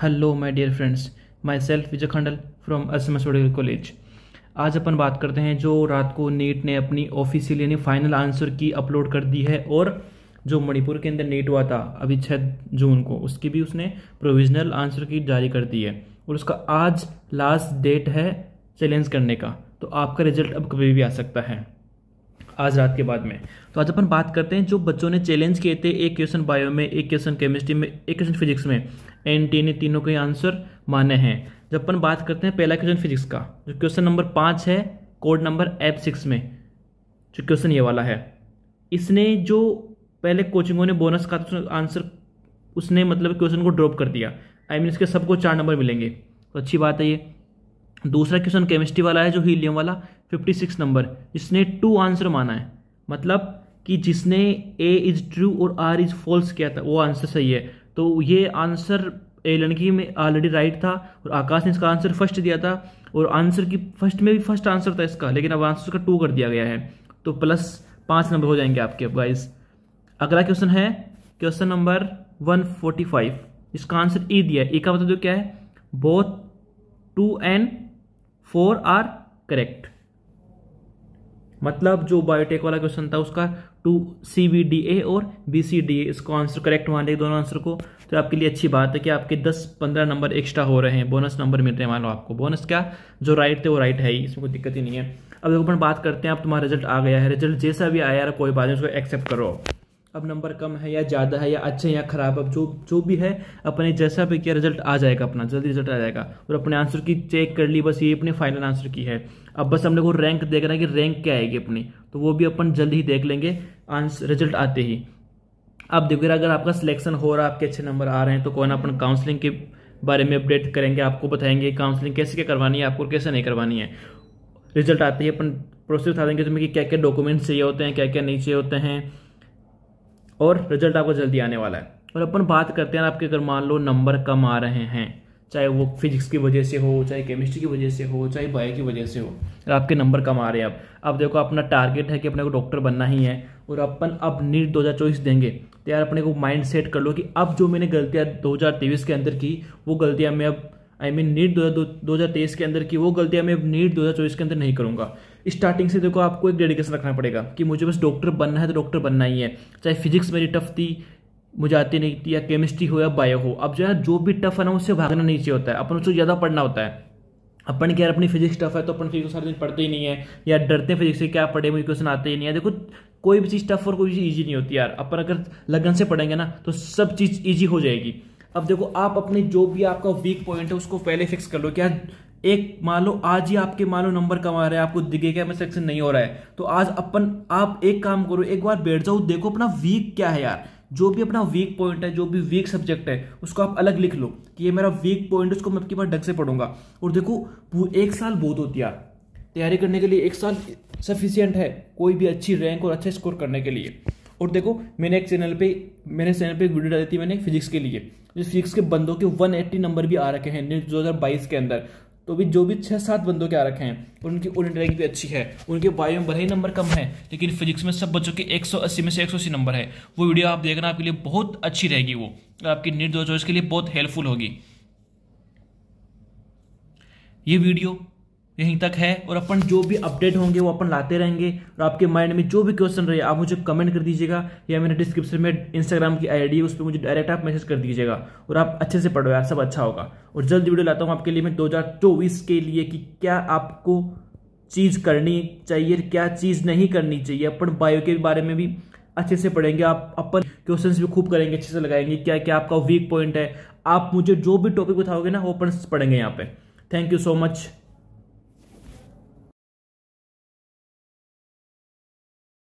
hello my dear friends my self Vijay Khandal from Assam medical college आज अपन बात करते हैं जो रात को नेट ने अपनी ऑफिशियल यानी फाइनल आंसर की अपलोड कर दी है और जो मणिपुर के अंदर नेट हुआ था अभी छः जून को उसकी भी उसने प्रोविजनल आंसर की जारी कर दी है और उसका आज लास्ट डेट है चैलेंज करने का तो आपका रिजल्ट अब कभी भी आ सकता है आज रात के बाद में तो आज अपन बात करते हैं जो बच्चों ने चैलेंज किए थे एक क्वेश्चन बायो में एक क्वेश्चन केमिस्ट्री में एक क्वेश्चन फिजिक्स में एन टी ने तीनों के आंसर माने हैं जब अपन बात करते हैं पहला क्वेश्चन फिजिक्स का जो क्वेश्चन नंबर पाँच है कोड नंबर एफ सिक्स में जो क्वेश्चन ये वाला है इसने जो पहले कोचिंगों ने बोनस का आंसर तो उसने मतलब क्वेश्चन को ड्रॉप कर दिया आई मीन इसके सबको चार नंबर मिलेंगे तो अच्छी बात है ये दूसरा क्वेश्चन केमिस्ट्री वाला है जो हीलियम वाला फिफ्टी सिक्स नंबर इसने टू आंसर माना है मतलब कि जिसने ए इज़ ट्रू और आर इज़ फॉल्स किया था वो आंसर सही है तो ये आंसर ए लड़की में ऑलरेडी राइट था और आकाश ने इसका आंसर फर्स्ट दिया था और आंसर की फर्स्ट में भी फर्स्ट आंसर था इसका लेकिन अब आंसर का टू कर दिया गया है तो प्लस पांच नंबर हो जाएंगे आपके अब गाइज अगला क्वेश्चन है question number one forty five इसका आंसर ई e दिया है ई e का मतलब जो क्या है both two and four are correct मतलब जो बायोटेक वाला क्वेश्चन था उसका two C B D A और बी सी डी ए इसको आंसर करेक्ट मान लें दोनों आंसर को तो आपके लिए अच्छी बात है कि आपके दस पंद्रह नंबर एक्स्ट्रा हो रहे हैं बोनस नंबर मिल रहे हैं मान लो आपको बोनस क्या जो राइट थे वो राइट है ही इसमें कोई दिक्कत ही नहीं है अब अपन बात करते हैं अब तुम्हारा रिजल्ट आ गया है रिजल्ट जैसा भी आया कोई बात नहीं उसको एक्सेप्ट करो अब नंबर कम है या ज़्यादा है या अच्छे या ख़राब अब जो जो भी है अपने जैसा भी किया रिजल्ट आ जाएगा अपना जल्दी रिजल्ट आ जाएगा और अपने आंसर की चेक कर ली बस ये अपने फाइनल आंसर की है अब बस हम लोग को रैंक देखना है कि रैंक क्या आएगी अपनी तो वो भी अपन जल्दी ही देख लेंगे आंसर रिजल्ट आते ही अब देखिए अगर आपका सिलेक्शन हो रहा है आपके अच्छे नंबर आ रहे हैं तो कौन ना अपन काउंसलिंग के बारे में अपडेट करेंगे आपको बताएंगे काउंसलिंग कैसे क्या करवानी है आपको कैसे नहीं करवानी है रिजल्ट आते ही अपन प्रोसेस बता देंगे तुम्हें कि क्या क्या डॉक्यूमेंट्स चाहिए होते हैं क्या क्या नहीं चाहिए होते हैं और रिजल्ट आपका जल्दी आने वाला है और अपन बात करते हैं आपके अगर मान लो नंबर कम आ रहे हैं चाहे वो फिजिक्स की वजह से हो चाहे केमिस्ट्री की वजह से हो चाहे बायो की वजह से हो आपके नंबर कम आ रहे हैं अब अब देखो अपना टारगेट है कि अपने को डॉक्टर बनना ही है और अपन अब नीट दो हज़ार चौबीस देंगे तो यार अपने को माइंड सेट कर लो कि अब जो मैंने गलतियाँ दो हज़ार तेईस के अंदर की वो गलतियाँ मैं अब आई मीन नीट दो हज़ार तेईस के अंदर की वो गलतियाँ मैं अब नीट दो हज़ार चौबीस के अंदर नहीं करूँगा स्टार्टिंग से देखो आपको एक डेडिकेशन रखना पड़ेगा कि मुझे बस डॉक्टर बनना है तो डॉक्टर बनना ही है चाहे फिजिक्स मेरी टफ थी मुझे आती नहीं थी या केमिस्ट्री हो या बायो हो अब जो है जो भी टफ है ना उससे भागना नहीं चाहिए होता है अपन उसको ज़्यादा पढ़ना होता है अपन क्या अपनी फिजिक्स टफ है तो अपन फिजिक्स सारे दिन पढ़ते ही नहीं है या डरते हैं फिजिक्स से क्या पढ़े मुझे क्वेश्चन आते ही नहीं है देखो कोई भी चीज़ टफ और कोई चीज़ ईजी नहीं होती यार अपन अगर लगन से पढ़ेंगे ना तो सब चीज़ ईजी हो जाएगी अब देखो आप अपने जो भी आपका वीक पॉइंट है उसको पहले फिक्स कर लो कि यार एक मान लो आज ही आपके मान लो नंबर कम आ रहा है आपको क्या मैं सेक्शन नहीं हो रहा है तो आज अपन आप एक काम करो एक बार बैठ जाओ देखो अपना वीक क्या है यार जो भी अपना वीक पॉइंट है जो भी वीक सब्जेक्ट है उसको आप अलग लिख लो कि ये मेरा वीक पॉइंट है उसको मैं आपकी बार ढंग से पढ़ूंगा और देखो एक साल बहुत होती है तैयारी करने के लिए एक साल सफिशियंट है कोई भी अच्छी रैंक और अच्छा स्कोर करने के लिए और देखो मैंने एक चैनल पे मेरे चैनल पे एक वीडियो डाली थी मैंने फिजिक्स के लिए जो फिजिक्स के बंदों के 180 नंबर भी आ रखे हैं दो हज़ार के अंदर तो भी जो भी छः सात बंदों के आ रखे हैं और उनकी ओरियंट रैंक भी अच्छी है उनके बायो में भले ही नंबर कम है लेकिन फिजिक्स में सब बच्चों के 180 में से 180 नंबर है वो वीडियो आप देखना आपके लिए बहुत अच्छी रहेगी वो आपकी नीट दो के लिए बहुत हेल्पफुल होगी ये वीडियो यहीं तक है और अपन जो भी अपडेट होंगे वो अपन लाते रहेंगे और आपके माइंड में जो भी क्वेश्चन रहे आप मुझे कमेंट कर दीजिएगा या मेरे डिस्क्रिप्शन में इंस्टाग्राम की आईडी उस पर मुझे डायरेक्ट आप मैसेज कर दीजिएगा और आप अच्छे से पढ़ो यार सब अच्छा होगा और जल्द वीडियो लाता हूँ आपके लिए मैं चौबीस के लिए कि क्या आपको चीज़ करनी चाहिए क्या चीज़ नहीं करनी चाहिए अपन बायो के बारे में भी अच्छे से पढ़ेंगे आप अपन क्वेश्चन भी खूब करेंगे अच्छे से लगाएंगे क्या क्या आपका वीक पॉइंट है आप मुझे जो भी टॉपिक बताओगे ना वो अपन पढ़ेंगे यहाँ पे थैंक यू सो मच